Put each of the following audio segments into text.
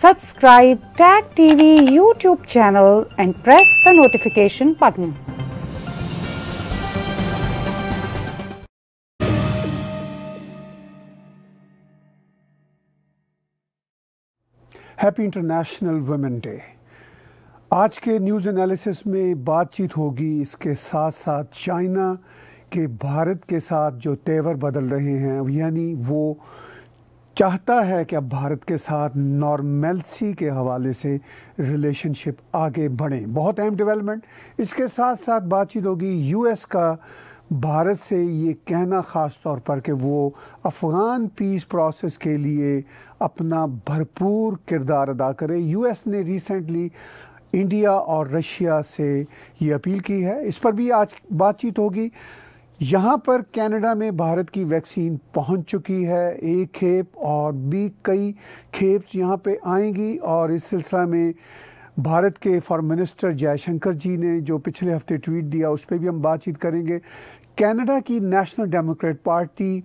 Subscribe Tag TV YouTube channel and press the notification button. Happy international women day आज के news analysis में बातचीत होगी इसके साथ साथ चाइना के भारत के साथ जो तेवर बदल रहे हैं यानी वो चाहता है कि अब भारत के साथ नॉर्मेलसी के हवाले से रिलेशनशिप आगे बढ़े बहुत अहम डेवलपमेंट इसके साथ साथ बातचीत होगी यूएस का भारत से ये कहना ख़ास तौर पर कि वो अफ़गान पीस प्रोसेस के लिए अपना भरपूर किरदार अदा करे यूएस ने रिसेंटली इंडिया और रशिया से ये अपील की है इस पर भी आज बातचीत होगी यहाँ पर कनाडा में भारत की वैक्सीन पहुँच चुकी है एक खेप और भी कई खेप यहाँ पे आएंगी और इस सिलसिला में भारत के फॉरेन मिनिस्टर जयशंकर जी ने जो पिछले हफ्ते ट्वीट दिया उस पर भी हम बातचीत करेंगे कनाडा की नेशनल डेमोक्रेट पार्टी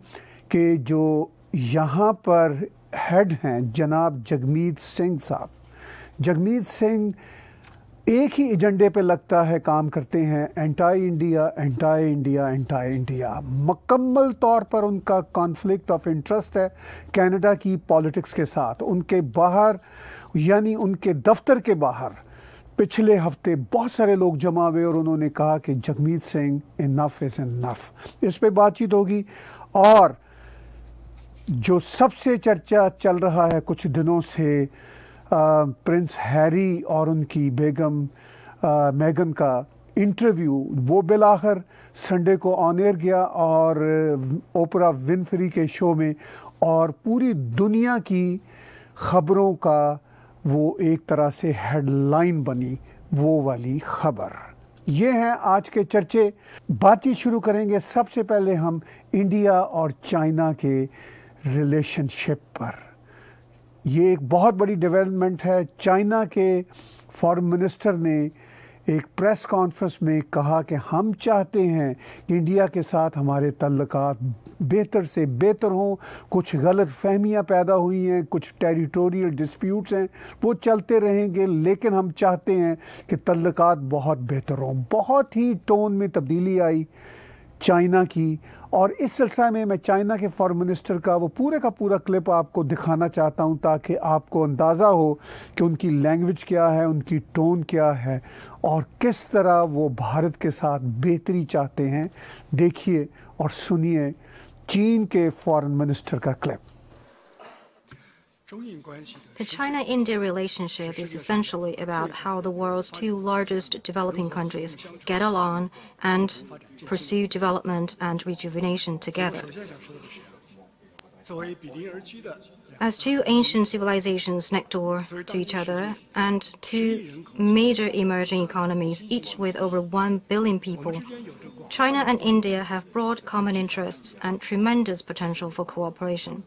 के जो यहाँ पर हेड हैं जनाब जगमीत सिंह साहब जगमीत सिंह एक ही एजेंडे पे लगता है काम करते हैं anti India anti India anti India मकम्मल तौर पर उनका कॉन्फ्लिक्ट ऑफ इंटरेस्ट है कनाडा की पॉलिटिक्स के साथ उनके बाहर यानी उनके दफ्तर के बाहर पिछले हफ्ते बहुत सारे लोग जमा हुए और उन्होंने कहा कि Jagmeet Singh enough is enough इस पर बातचीत होगी और जो सबसे चर्चा चल रहा है कुछ दिनों से प्रिंस हैरी और उनकी बेगम मैगन का इंटरव्यू वो बिलाखर संडे को ऑन एयर गया और ओपरा विनफ्री के शो में और पूरी दुनिया की खबरों का वो एक तरह से हेडलाइन बनी वो वाली खबर ये हैं आज के चर्चे बातचीत शुरू करेंगे सबसे पहले हम इंडिया और चाइना के रिलेशनशिप पर ये एक बहुत बड़ी डेवलपमेंट है चाइना के फॉरेन मिनिस्टर ने एक प्रेस कॉन्फ्रेंस में कहा कि हम चाहते हैं कि इंडिया के साथ हमारे तल्लक बेहतर से बेहतर हों कुछ गलत फहमियाँ पैदा हुई हैं कुछ टेरिटोरियल डिस्प्यूट्स हैं वो चलते रहेंगे लेकिन हम चाहते हैं कि तल्लक बहुत बेहतर हों बहुत ही टोन में तब्दीली आई चाइना की और इस सिलसिला में मैं चाइना के फॉरेन मिनिस्टर का वो पूरे का पूरा क्लिप आपको दिखाना चाहता हूँ ताकि आपको अंदाज़ा हो कि उनकी लैंग्वेज क्या है उनकी टोन क्या है और किस तरह वो भारत के साथ बेहतरी चाहते हैं देखिए और सुनिए चीन के फॉरेन मिनिस्टर का clip The China India relationship is essentially about how the world's two largest developing countries get along and pursue development and rejuvenation together. As two ancient civilizations next door to each other and two major emerging economies, each with over 1 billion people, China and India have broad common interests and tremendous potential for cooperation.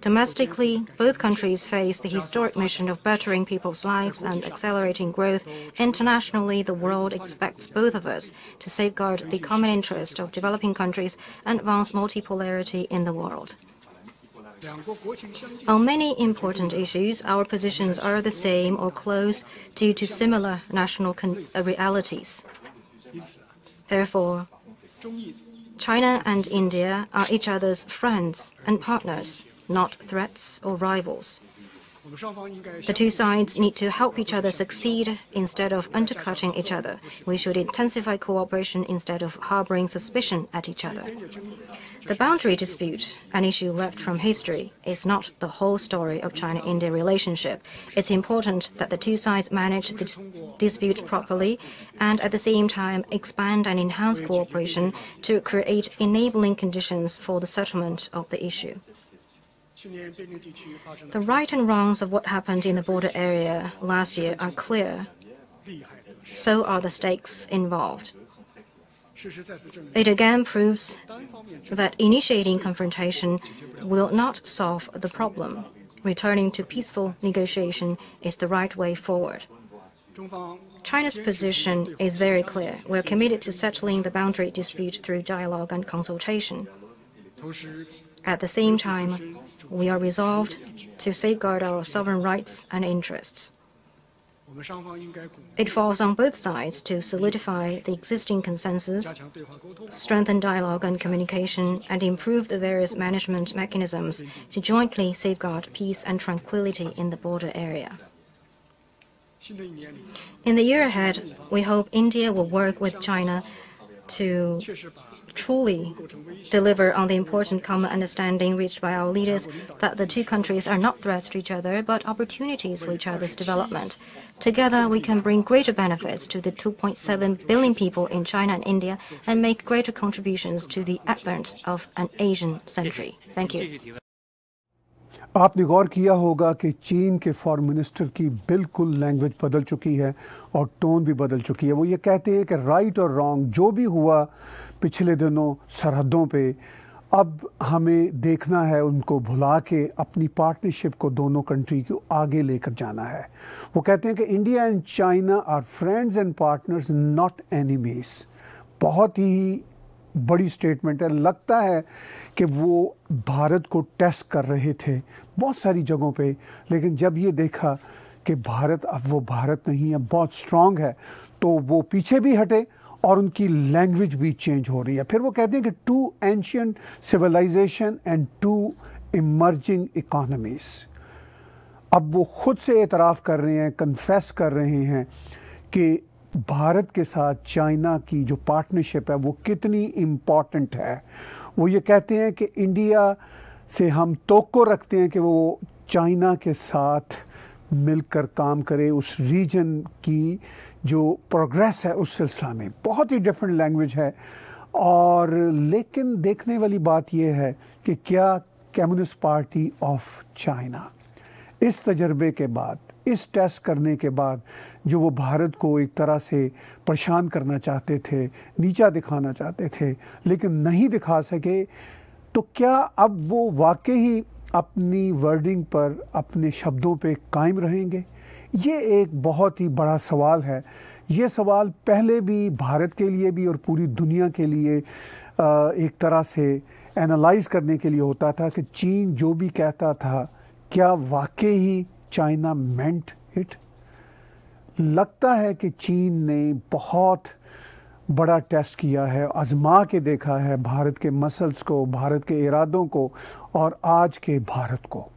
Domestically, both countries face the historic mission of bettering people's lives and accelerating growth. Internationally, the world expects both of us to safeguard the common interest of developing countries and advance multipolarity in the world. On many important issues, our positions are the same or close due to similar national uh, realities. Therefore, China and India are each other's friends and partners, not threats or rivals. The two sides need to help each other succeed instead of undercutting each other. We should intensify cooperation instead of harboring suspicion at each other. The boundary dispute, an issue left from history, is not the whole story of China India relationship. It's important that the two sides manage the dispute properly and at the same time expand and enhance cooperation to create enabling conditions for the settlement of the issue. The right and wrongs of what happened in the border area last year are clear. So are the stakes involved. It again proves that initiating confrontation will not solve the problem. Returning to peaceful negotiation is the right way forward. China's position is very clear. We're committed to settling the boundary dispute through dialogue and consultation. At the same time, we are resolved to safeguard our sovereign rights and interests. It falls on both sides to solidify the existing consensus, strengthen dialogue and communication, and improve the various management mechanisms to jointly safeguard peace and tranquility in the border area. In the year ahead, we hope India will work with China to truly deliver on the important common understanding reached by our leaders that the two countries are not threats to each other, but opportunities for each other's development. Together, we can bring greater benefits to the 2.7 billion people in China and India and make greater contributions to the advent of an Asian century. Thank you. आपने गौर किया होगा कि चीन के foreign minister की बिल्कुल language बदल चुकी है और टोन भी बदल चुकी है वो ये कहते हैं कि राइट और रॉन्ग जो भी हुआ पिछले दिनों सरहदों पे अब हमें देखना है उनको भुला के अपनी पार्टनरशिप को दोनों कंट्री को आगे लेकर जाना है वो कहते हैं कि India and China are friends and partners not enemies बहुत ही बड़ी स्टेटमेंट है लगता है कि वो भारत को टेस्ट कर रहे थे बहुत सारी जगहों पे लेकिन जब ये देखा कि भारत अब वो भारत नहीं है बहुत स्ट्रांग है तो वो पीछे भी हटे और उनकी लैंग्वेज भी चेंज हो रही है फिर वो कहते हैं कि two ancient civilisation and two emerging economies अब वो ख़ुद से एतराफ़ कर रहे हैं कन्फेस कर रहे हैं कि भारत के साथ चाइना की जो पार्टनरशिप है वो कितनी इम्पॉर्टेंट है वो ये कहते हैं कि इंडिया से हम तो रखते हैं कि वो चाइना के साथ मिलकर काम करे उस रीजन की जो प्रोग्रेस है उस सिलसिला में बहुत ही डिफरेंट लैंग्वेज है और लेकिन देखने वाली बात यह है कि क्या कम्युनिस्ट पार्टी ऑफ चाइना इस तजर्बे के बाद इस टेस्ट करने के बाद जो वो भारत को एक तरह से परेशान करना चाहते थे नीचा दिखाना चाहते थे लेकिन नहीं दिखा सके तो क्या अब वो वाकई ही अपनी वर्डिंग पर अपने शब्दों पे कायम रहेंगे ये एक बहुत ही बड़ा सवाल है ये सवाल पहले भी भारत के लिए भी और पूरी दुनिया के लिए एक तरह से एनालाइज करने के लिए होता था कि चीन जो भी कहता था क्या वाकई ही चाइना मेंट इट लगता है कि चीन ने बहुत बड़ा टेस्ट किया है आजमा के देखा है भारत के मसल्स को भारत के इरादों को और आज के भारत को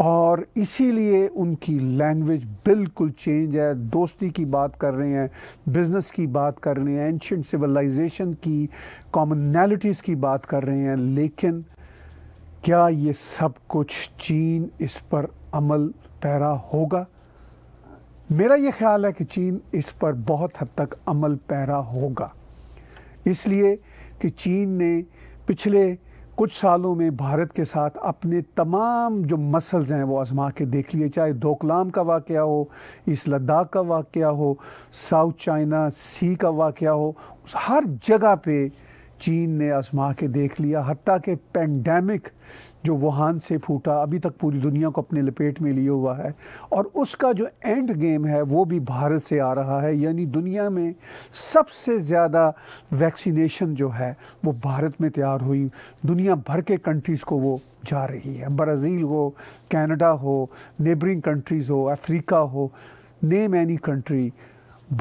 और इसीलिए उनकी लैंग्वेज बिल्कुल चेंज है दोस्ती की बात कर रहे हैं बिजनेस की बात कर रहे हैं एंशंट सिविलाइजेशन की कॉमनैलिटीज़ की बात कर रहे हैं लेकिन क्या ये सब कुछ चीन इस पर અમલ પાયરા હોગા મેરા યે ખ્યાલ હૈ કી ચીન ઇસ પર બહોત હતક અમલ પાયરા હોગા ઇસલિયે કી ચીન ને પિછલે કુછ સાલો મે ભારત કે સાથ અપને તમામ જો મસલ્સ હે વો અજમા કે દેખ લિયે ચાહે ડોકલામ કા વાકિયા હો ઇસ લદ્દાખ કા વાકિયા હો સાઉથ ચાઇના સી કા વાકિયા હો ઉસ હર જગહ પે ચીન ને અજમા કે દેખ લિયા હત્તા કે પેન્ડેમિક जो वुहान से फूटा अभी तक पूरी दुनिया को अपने लपेट में लिए हुआ है और उसका जो एंड गेम है वो भी भारत से आ रहा है यानी दुनिया में सबसे ज़्यादा वैक्सीनेशन जो है वो भारत में तैयार हुई दुनिया भर के कंट्रीज़ को वो जा रही है ब्राज़ील हो कनाडा हो नेबरिंग कंट्रीज़ हो अफ्रीका हो नेम एनी कंट्री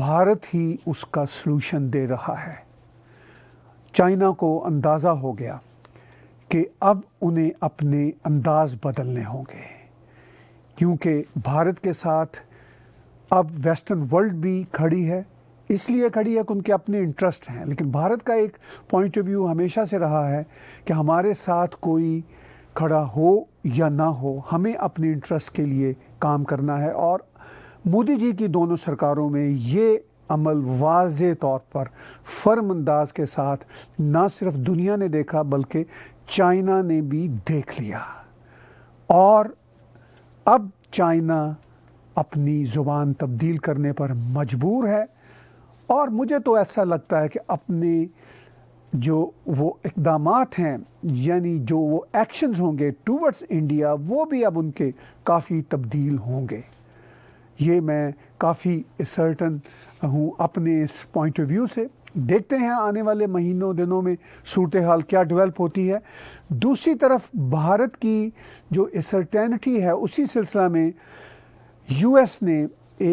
भारत ही उसका सलूशन दे रहा है चाइना को अंदाज़ा हो गया कि अब उन्हें अपने अंदाज बदलने होंगे क्योंकि भारत के साथ अब वेस्टर्न वर्ल्ड भी खड़ी है इसलिए खड़ी है कि उनके अपने इंटरेस्ट हैं लेकिन भारत का एक पॉइंट ऑफ व्यू हमेशा से रहा है कि हमारे साथ कोई खड़ा हो या ना हो हमें अपने इंटरेस्ट के लिए काम करना है और मोदी जी की दोनों सरकारों में ये अमल वाज तौर पर फर्म अंदाज के साथ ना सिर्फ दुनिया ने देखा बल्कि चाइना ने भी देख लिया और अब चाइना अपनी ज़ुबान तब्दील करने पर मजबूर है और मुझे तो ऐसा लगता है कि अपने जो वो इकदाम हैं यानी जो वो एक्शंस होंगे टूवर्ड्स इंडिया वो भी अब उनके काफ़ी तब्दील होंगे ये मैं काफ़ी सर्टन हूँ अपने इस पॉइंट ऑफ व्यू से देखते हैं आने वाले महीनों दिनों में सूरत हाल क्या डेवलप होती है दूसरी तरफ भारत की जो इसर्टैनिटी है उसी सिलसिला में यूएस ने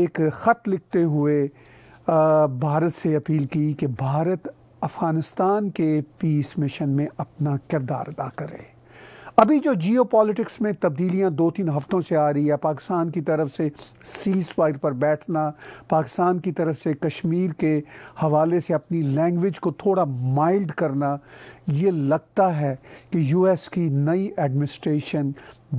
एक ख़त लिखते हुए भारत से अपील की कि भारत अफ़गानिस्तान के पीस मिशन में अपना किरदार अदा करे अभी जो जियो पॉलिटिक्स में तब्दीलियाँ दो तीन हफ्तों से आ रही है पाकिस्तान की तरफ से सीज फायर पर बैठना पाकिस्तान की तरफ से कश्मीर के हवाले से अपनी लैंग्वेज को थोड़ा माइल्ड करना ये लगता है कि यूएस की नई एडमिनिस्ट्रेशन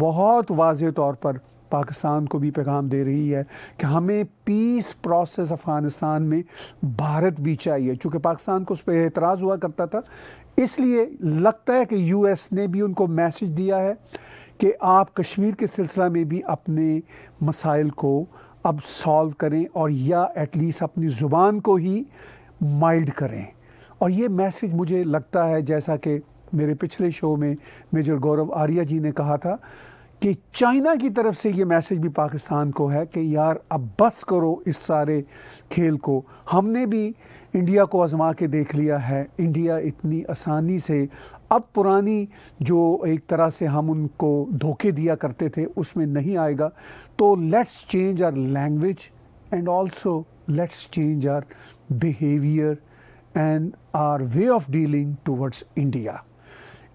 बहुत वाज तौर पर पाकिस्तान को भी पैगाम दे रही है कि हमें पीस प्रोसेस अफ़गानिस्तान में भारत भी चाहिए चूँकि पाकिस्तान को उस पर एतराज़ हुआ करता था इसलिए लगता है कि यूएस ने भी उनको मैसेज दिया है कि आप कश्मीर के सिलसिला में भी अपने मसाइल को अब सॉल्व करें और या एटलीस्ट अपनी ज़ुबान को ही माइल्ड करें और ये मैसेज मुझे लगता है जैसा कि मेरे पिछले शो में मेजर गौरव आर्या जी ने कहा था कि चाइना की तरफ से ये मैसेज भी पाकिस्तान को है कि यार अब बस करो इस सारे खेल को हमने भी इंडिया को आजमा के देख लिया है इंडिया इतनी आसानी से अब पुरानी जो एक तरह से हम उनको धोखे दिया करते थे उसमें नहीं आएगा तो let's change our language and also let's change our behaviour and our way of dealing towards India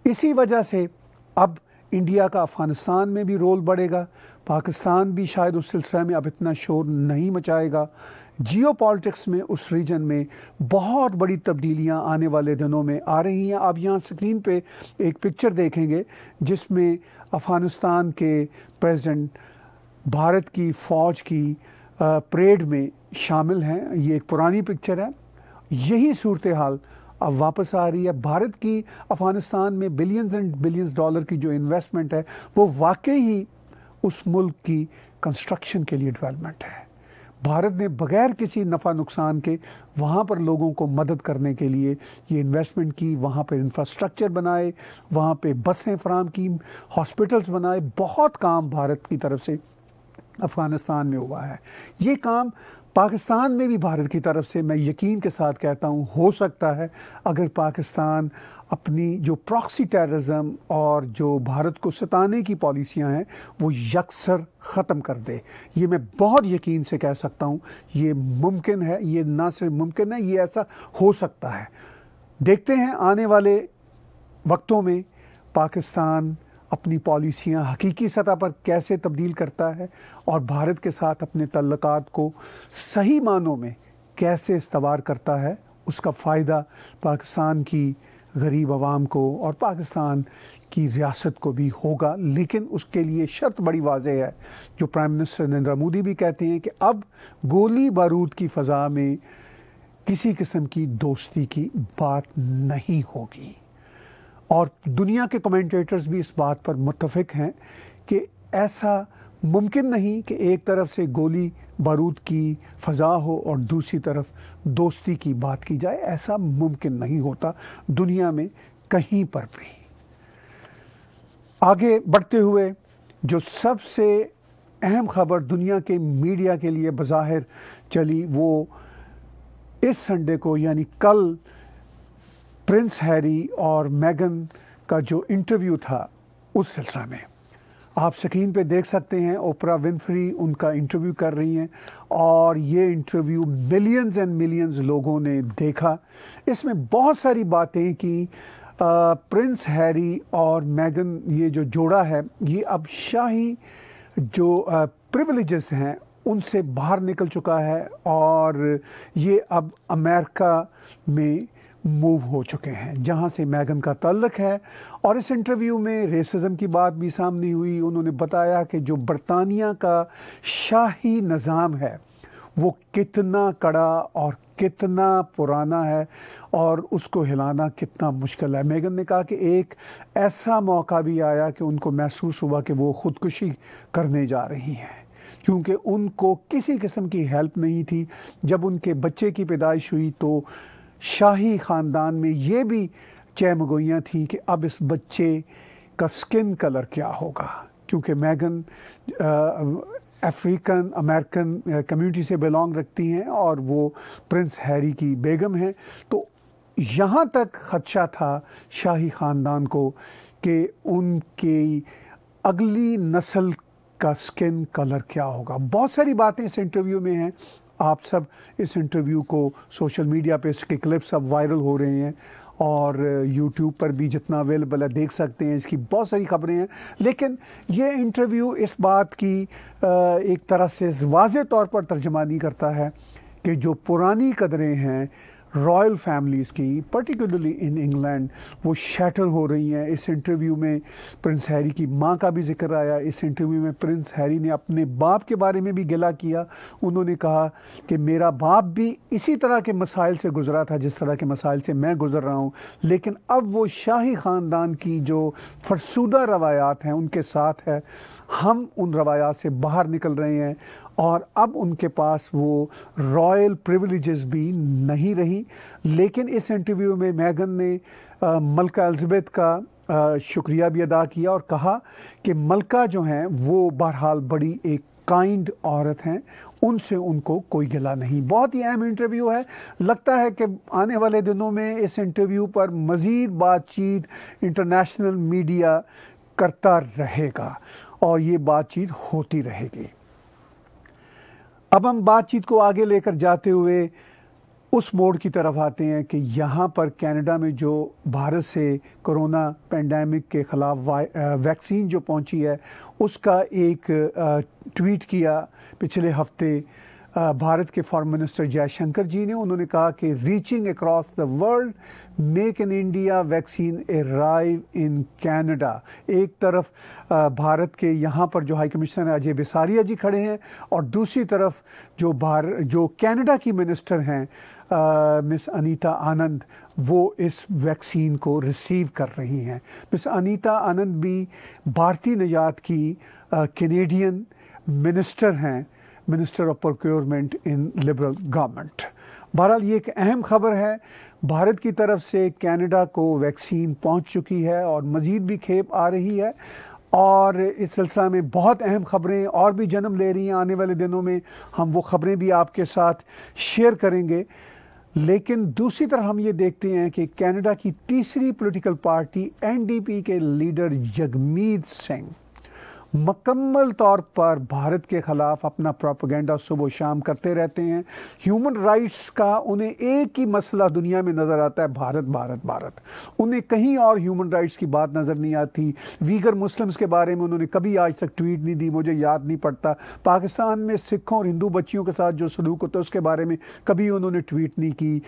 इसी वजह से अब इंडिया का अफ़गानिस्तान में भी रोल बढ़ेगा पाकिस्तान भी शायद उस सिलसिले में अब इतना शोर नहीं मचाएगा जियो पॉलिटिक्स में उस रीजन में बहुत बड़ी तब्दीलियाँ आने वाले दिनों में आ रही हैं आप यहाँ स्क्रीन पे एक पिक्चर देखेंगे जिसमें अफ़गानिस्तान के प्रेसिडेंट भारत की फ़ौज की परेड में शामिल हैं ये एक पुरानी पिक्चर है यही सूरत हाल अब वापस आ रही है भारत की अफ़गानिस्तान में बिलियंस एंड बिलियंस डॉलर की जो इन्वेस्टमेंट है वो वाकई ही उस मुल्क की कंस्ट्रक्शन के लिए डेवलपमेंट है भारत ने बगैर किसी नफ़ा नुकसान के वहाँ पर लोगों को मदद करने के लिए ये इन्वेस्टमेंट की वहाँ पर इंफ्रास्ट्रक्चर बनाए वहाँ पे बसें फराम की हॉस्पिटल्स बनाए बहुत काम भारत की तरफ से अफ़गानिस्तान में हुआ है ये काम पाकिस्तान में भी भारत की तरफ से मैं यकीन के साथ कहता हूँ हो सकता है अगर पाकिस्तान अपनी जो प्रॉक्सी टेररिज्म और जो भारत को सताने की पॉलिसियाँ हैं वो यकसर ख़त्म कर दे ये मैं बहुत यकीन से कह सकता हूँ ये मुमकिन है ये ना सिर्फ मुमकिन है ये ऐसा हो सकता है देखते हैं आने वाले वक्तों में पाकिस्तान अपनी पॉलिसियाँ हकीकी सतह पर कैसे तब्दील करता है और भारत के साथ अपने तल्लक को सही मानों में कैसे इस्तवार करता है उसका फ़ायदा पाकिस्तान की गरीब आवाम को और पाकिस्तान की रियासत को भी होगा लेकिन उसके लिए शर्त बड़ी वाज है जो प्राइम मिनिस्टर नरेंद्र मोदी भी कहते हैं कि अब गोली बारूद की फ़जा में किसी किस्म की दोस्ती की बात नहीं होगी और दुनिया के कमेंटेटर्स भी इस बात पर मुतफिक हैं कि ऐसा मुमकिन नहीं कि एक तरफ से गोली बारूद की फ़जा हो और दूसरी तरफ दोस्ती की बात की जाए ऐसा मुमकिन नहीं होता दुनिया में कहीं पर भी आगे बढ़ते हुए जो सबसे अहम खबर दुनिया के मीडिया के लिए बज़ाहिर चली वो इस संडे को यानी कल प्रिंस हैरी और मैगन का जो इंटरव्यू था उस सिलसिला में आप स्क्रीन पे देख सकते हैं ओपरा विनफ्री उनका इंटरव्यू कर रही हैं और ये इंटरव्यू मिलियंस एंड मिलियंस लोगों ने देखा इसमें बहुत सारी बातें कि प्रिंस हैरी और मैगन ये जो जोड़ा है ये अब शाही जो प्रिविलेजेस हैं उनसे बाहर निकल चुका है और ये अब अमेरिका में मूव हो चुके हैं जहां से मैगन का तल्लक है और इस इंटरव्यू में रेसिज्म की बात भी सामने हुई उन्होंने बताया कि जो बरतानिया का शाही निज़ाम है वो कितना कड़ा और कितना पुराना है और उसको हिलाना कितना मुश्किल है मेगन ने कहा कि एक ऐसा मौका भी आया कि उनको महसूस हुआ कि वो ख़ुदकुशी करने जा रही हैं क्योंकि उनको किसी किस्म की हेल्प नहीं थी जब उनके बच्चे की पैदाइश हुई तो शाही ख़ानदान में ये भी चहमगोइयाँ थी कि अब इस बच्चे का स्किन कलर क्या होगा क्योंकि मैगन अफ्रीकन अमेरिकन कम्युनिटी से बिलोंग रखती हैं और वो प्रिंस हैरी की बेगम हैं तो यहाँ तक ख़दशा था शाही ख़ानदान को कि उनकी अगली नस्ल का स्किन कलर क्या होगा बहुत सारी बातें इस इंटरव्यू में हैं आप सब इस इंटरव्यू को सोशल मीडिया पे इसके क्लिप्स अब वायरल हो रहे हैं और यूट्यूब पर भी जितना अवेलेबल है देख सकते हैं इसकी बहुत सारी खबरें हैं लेकिन ये इंटरव्यू इस बात की एक तरह से वाज तौर पर तर्जमानी करता है कि जो पुरानी कदरें हैं रॉयल फैमिलीज़ की पर्टिकुलरली इन इंग्लैंड वो शैटर हो रही हैं इस इंटरव्यू में प्रिंस हैरी की माँ का भी जिक्र आया इस इंटरव्यू में प्रिंस हैरी ने अपने बाप के बारे में भी गिला किया उन्होंने कहा कि मेरा बाप भी इसी तरह के मसाइल से गुजरा था जिस तरह के मसाइल से मैं गुजर रहा हूँ लेकिन अब वो शाही ख़ानदान की जो फरसूदा रवायात हैं उनके साथ है हम उन रवायात से बाहर निकल रहे हैं और अब उनके पास वो रॉयल प्रिविलेजेस भी नहीं रही लेकिन इस इंटरव्यू में मैगन ने आ, मलका एलिजबेथ का आ, शुक्रिया भी अदा किया और कहा कि मलका जो हैं वो बहरहाल बड़ी एक काइंड औरत हैं उनसे उनको कोई गिला नहीं बहुत ही अहम इंटरव्यू है लगता है कि आने वाले दिनों में इस इंटरव्यू पर मज़ीद बातचीत इंटरनेशनल मीडिया करता रहेगा और ये बातचीत होती रहेगी अब हम बातचीत को आगे लेकर जाते हुए उस मोड की तरफ आते हैं कि यहाँ पर कनाडा में जो भारत से कोरोना पेंडेमिक के ख़िलाफ़ वैक्सीन जो पहुँची है उसका एक ट्वीट किया पिछले हफ्ते भारत के फॉरन मिनिस्टर जयशंकर जी ने उन्होंने कहा कि reaching across the world make in India vaccine arrive in Canada एक तरफ भारत के यहाँ पर जो हाई कमिश्नर अजय बिसारिया जी खड़े हैं और दूसरी तरफ जो भार जो कैनेडा की मिनिस्टर हैं मिस अनीता आनंद वो इस वैक्सीन को रिसीव कर रही हैं मिस अनीता आनंद भी भारतीय निजात की कैनेडियन मिनिस्टर हैं minister of procurement in liberal government बहरहाल ये एक अहम खबर है भारत की तरफ से कनाडा को वैक्सीन पहुंच चुकी है और मज़ीद भी खेप आ रही है और इस सिलसिला में बहुत अहम ख़बरें और भी जन्म ले रही हैं आने वाले दिनों में हम वो ख़बरें भी आपके साथ शेयर करेंगे लेकिन दूसरी तरफ हम ये देखते हैं कि कनाडा की तीसरी पॉलिटिकल पार्टी एनडीपी के लीडर जगमीत सिंह मकम्मल तौर पर भारत के ख़िलाफ़ अपना प्रोपागेंडा सुबह शाम करते रहते हैं ह्यूमन राइट्स का उन्हें एक ही मसला दुनिया में नज़र आता है भारत भारत भारत उन्हें कहीं और ह्यूमन राइट्स की बात नज़र नहीं आती वीगर मुस्लिम्स के बारे में उन्होंने कभी आज तक ट्वीट नहीं दी मुझे याद नहीं पड़ता पाकिस्तान में सिखों और हिंदू बच्चियों के साथ जो सलूक होता है उसके बारे में कभी उन्होंने ट्वीट नहीं की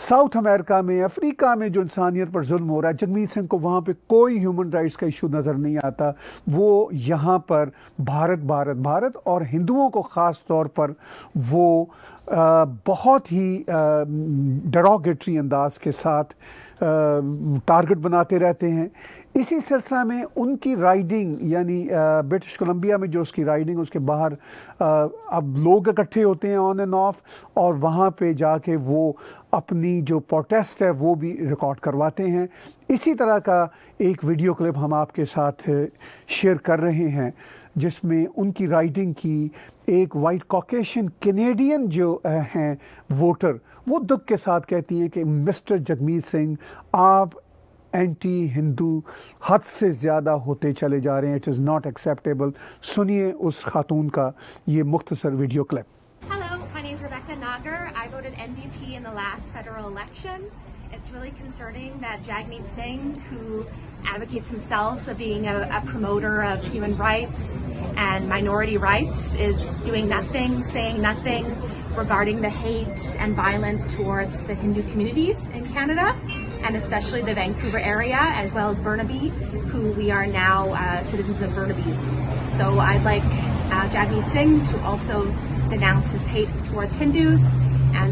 साउथ अमेरिका में अफ्रीका में जो इंसानियत पर जुल्म हो रहा है जगमीत सिंह को वहाँ पे कोई ह्यूमन राइट्स का इशू नज़र नहीं आता वो यहाँ पर भारत भारत भारत और हिंदुओं को ख़ास तौर पर वो बहुत ही डरोगेटरी अंदाज के साथ टारगेट बनाते रहते हैं इसी सिलसिला में उनकी राइडिंग यानी ब्रिटिश कोलंबिया में जो उसकी राइडिंग उसके बाहर अब लोग इकट्ठे होते हैं ऑन एंड ऑफ और वहाँ पे जाके वो अपनी जो प्रोटेस्ट है वो भी रिकॉर्ड करवाते हैं इसी तरह का एक वीडियो क्लिप हम आपके साथ शेयर कर रहे हैं जिसमें उनकी राइटिंग की एक वाइट कॉकेशन कैनेडियन जो हैं वोटर वो दुख के साथ कहती हैं कि मिस्टर जगमीत सिंह आप एंटी हिंदू हद से ज़्यादा होते चले जा रहे हैं इट इज़ नॉट एक्सेप्टेबल सुनिए उस खातून का ये मुख्तसर video clip Hello, my name is Rebecca Nagar. I voted NDP in the last federal election. it's really concerning that Jagmeet Singh, who advocates himself of being a, a, promoter of human rights and minority rights, is doing nothing, saying nothing regarding the hate and violence towards the Hindu communities in Canada, and especially the Vancouver area, as well as Burnaby, who we are now uh, citizens of Burnaby. So I'd like uh, Jagmeet Singh to also denounce his hate towards Hindus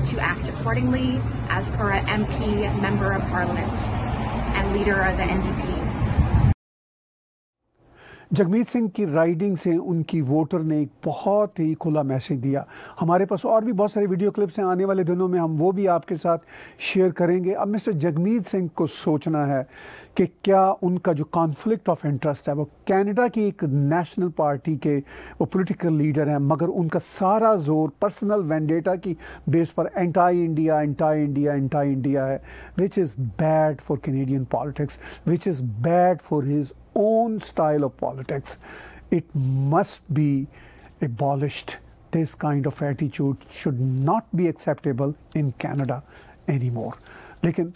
and to act accordingly as per a MP, Member of Parliament, and Leader of the NDP. Jagmeet Singh की riding से उनकी voter ने एक बहुत ही खुला message दिया हमारे पास और भी बहुत सारे वीडियो क्लिप्स हैं आने वाले दिनों में हम वो भी आपके साथ शेयर करेंगे अब मिस्टर जगमीत सिंह को सोचना है कि क्या उनका जो कॉन्फ्लिक्ट ऑफ इंटरेस्ट है वो कैनेडा की एक नेशनल पार्टी के वो पोलिटिकल लीडर हैं मगर उनका सारा जोर पर्सनल वेंडेटा की बेस पर anti India anti India anti India है which is bad for Canadian politics which is bad for his own style of politics, it must be abolished. This kind of attitude should not be acceptable in Canada anymore. lekin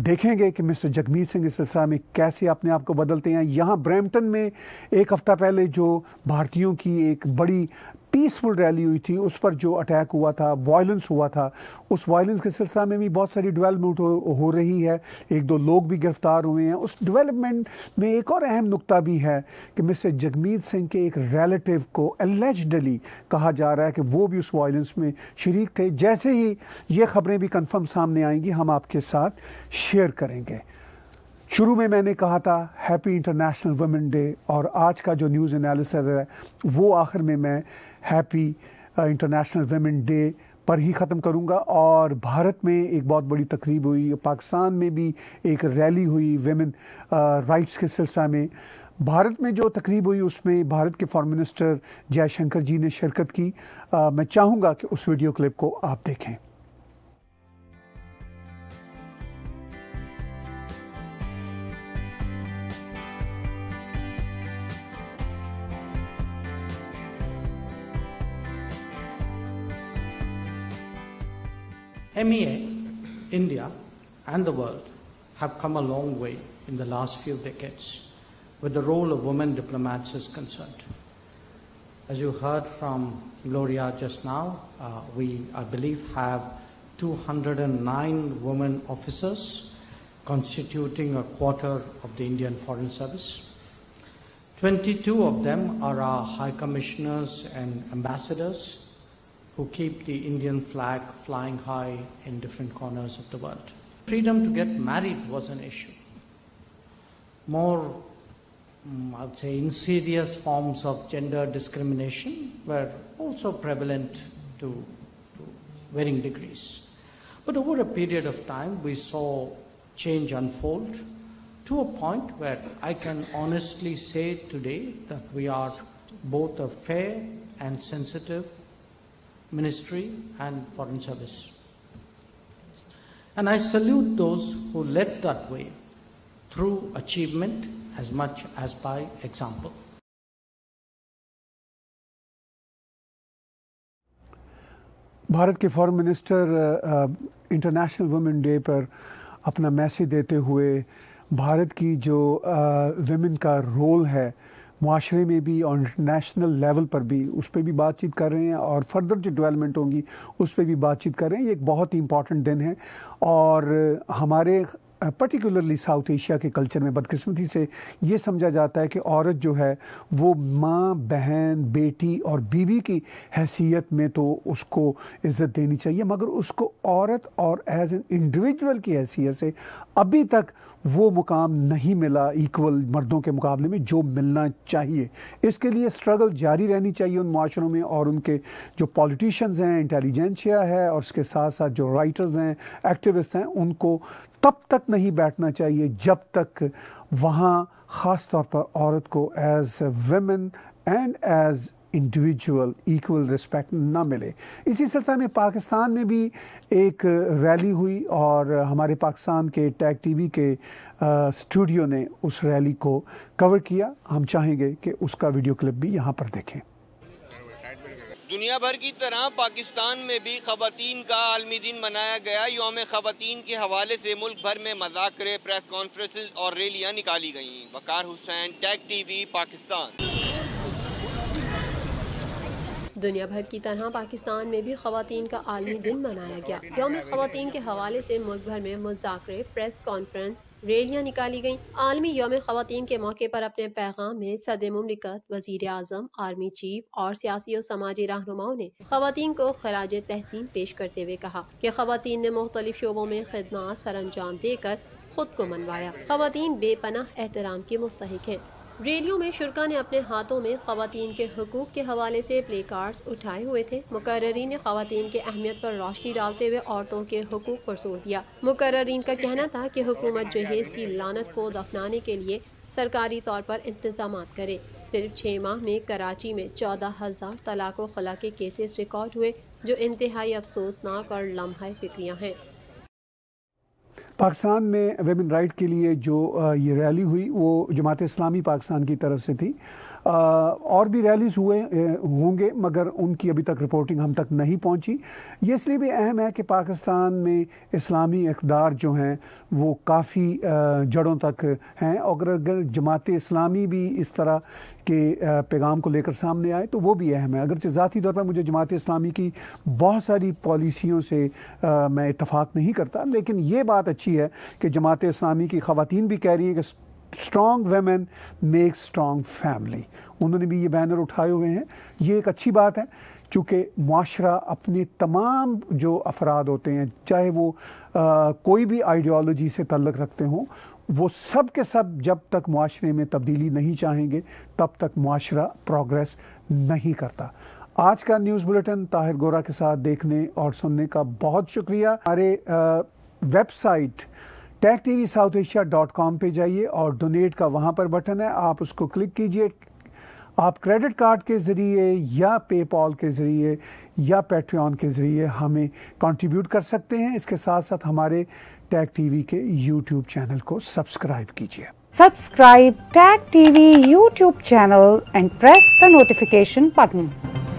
देखेंगे कि mister Jagmeet Singh इस सिलसिला में कैसे अपने आप को बदलते हैं यहाँ ब्रैम्पटन में एक हफ़्ता पहले जो भारतीयों की एक बड़ी पीसफुल रैली हुई थी उस पर जो अटैक हुआ था वायलेंस हुआ था उस वायलेंस के सिलसिला में भी बहुत सारी डेवलपमेंट हो, हो रही है एक दो लोग भी गिरफ्तार हुए हैं उस डेवलपमेंट में एक और अहम नुकता भी है कि मिस्टर जगमीत सिंह के एक रिलेटिव को एलेजडली कहा जा रहा है कि वो भी उस वायलेंस में शरीक थे जैसे ही ये खबरें भी कन्फर्म सामने आएंगी हम आपके साथ शेयर करेंगे शुरू में मैंने कहा था हैप्पी इंटरनेशनल वुमेन डे और आज का जो न्यूज़ एनालिसिस है वो आखिर में मैं हैप्पी इंटरनेशनल वेमेन डे पर ही ख़त्म करूँगा और भारत में एक बहुत बड़ी तकरीब हुई पाकिस्तान में भी एक रैली हुई वेमेन राइट्स uh, के सिलसिला में भारत में जो तकरीब हुई उसमें भारत के फॉरेन मिनिस्टर जयशंकर जी ने शिरकत की आ, uh, मैं चाहूँगा कि उस वीडियो क्लिप को आप देखें MEA, India, and the world have come a long way in the last few decades with the role of women diplomats is concerned. As you heard from Gloria just now, uh, we, I believe, have 209 women officers constituting a quarter of the Indian Foreign Service. 22 of them are our high commissioners and ambassadors, who keep the Indian flag flying high in different corners of the world. Freedom to get married was an issue. More, mm, I would say, insidious forms of gender discrimination were also prevalent to, to varying degrees. But over a period of time, we saw change unfold to a point where I can honestly say today that we are both a fair and sensitive ministry and foreign service. And I salute those who led that way through achievement as much as by example. Bharat के foreign minister international women day पर अपना message देते हुए भारत की जो women का role है माशरे में भी और नेशनल लेवल पर भी उस पर भी बातचीत कर रहे हैं और फर्दर जो डेवलपमेंट होंगी उस पर भी बातचीत कर रहे हैं ये एक बहुत ही इंपॉर्टेंट दिन है और हमारे पर्टिकुलरली साउथ एशिया के कल्चर में बदकिस्मती से ये समझा जाता है कि औरत जो है वो माँ बहन बेटी और बीवी की हैसियत में तो उसको इज़्ज़त देनी चाहिए मगर उसको औरत और एज एन इंडिविजुअल की हैसियत से अभी तक वो मुकाम नहीं मिला इक्वल मर्दों के मुकाबले में जो मिलना चाहिए इसके लिए स्ट्रगल जारी रहनी चाहिए उन माशरों में और उनके जो पॉलिटिशियंस हैं इंटेलिजेंसिया है और उसके साथ साथ जो राइटर्स हैं एक्टिविस्ट हैं उनको तब तक नहीं बैठना चाहिए जब तक वहाँ ख़ास तौर पर औरत को as women and as individual equal respect ना मिले इसी सिलसिले में पाकिस्तान में भी एक रैली हुई और हमारे पाकिस्तान के टैग टीवी के स्टूडियो ने उस रैली को कवर किया हम चाहेंगे कि उसका वीडियो क्लिप भी यहाँ पर देखें दुनिया भर की तरह पाकिस्तान में भी खवतान का आलमी दिन मनाया गया योम खवतान के हवाले से मुल्क भर में मजाकरे प्रेस कॉन्फ्रेंस और रैलियाँ निकाली गई वकार हुसैन टैग वी पाकिस्तान दुनिया भर की तरह पाकिस्तान में भी खातन का आलमी दिन मनाया गया योम खातन के हवाले से मुल्क भर में मुजाकरे प्रेस कॉन्फ्रेंस रैलियाँ निकाली गईं आलमी योम ख़वान के मौके पर अपने पैगाम में सदर ममलिकत वजीर अजम आर्मी चीफ और सियासी और समाजी रहनुमाओं ने ख़वान को खराज तहसीन पेश करते हुए कहा कि खातन ने मुख्तलिफ शोबों में खदमात सर अंजाम देकर खुद को मनवाया खातन बेपनाह एहतराम के मुस्तक हैं रैलियों में शुरा ने अपने हाथों में खातन के हकूक़ के हवाले से प्ले कार्ड्स उठाए हुए थे मुकर्रीन ने खातन की अहमियत पर रोशनी डालते हुए औरतों के हकूक़ पर जोर दिया मुकर्रीन का कहना था कि हुकूमत जहेज़ की लानत को दफनाने के लिए सरकारी तौर पर इंतजाम करे सिर्फ छः माह में कराची में चौदह हज़ार तलाक खला के केसेस रिकॉर्ड हुए जो इंतहाई अफसोसनाक और लम्हा फिक्रियाँ हैं पाकिस्तान में वेमेन राइट के लिए जो ये रैली हुई वो जमात इस्लामी पाकिस्तान की तरफ से थी और भी रैलीज हुए होंगे मगर उनकी अभी तक रिपोर्टिंग हम तक नहीं पहुंची ये इसलिए भी अहम है कि पाकिस्तान में इस्लामी इकदार जो हैं वो काफ़ी जड़ों तक हैं और अगर जमात इस्लामी भी इस तरह के पैगाम को लेकर सामने आए तो वो भी अहम है अगरचे ज़ाती तौर पर मुझे जमात इस्लामी की बहुत सारी पॉलिसियों से मैं इतफाक़ नहीं करता लेकिन ये बात अच्छी अच्छी है कि जमात इस्लामी की खातन भी कह रही हैं कि strong women make strong family उन्होंने भी ये बैनर उठाए हुए हैं ये एक अच्छी बात है चूँकि माशरा अपने तमाम जो अफराद होते हैं चाहे वो आ, कोई भी आइडियोलॉजी से तल्लक रखते हों वो सब के सब जब तक माशरे में तब्दीली नहीं चाहेंगे तब तक माशरा प्रोग्रेस नहीं करता आज का न्यूज़ बुलेटिन ताहिर गोरा के साथ देखने और सुनने का बहुत शुक्रिया हमारे website TAG T V South Asia dot com पर जाइए और डोनेट का वहाँ पर बटन है आप उसको क्लिक कीजिए आप क्रेडिट कार्ड के ज़रिए या पेपॉल के ज़रिए या पेट्रियन के ज़रिए हमें कंट्रीब्यूट कर सकते हैं इसके साथ साथ हमारे टैग टीवी के यूट्यूब चैनल को सब्सक्राइब कीजिए subscribe TAG TV YouTube channel and press the notification button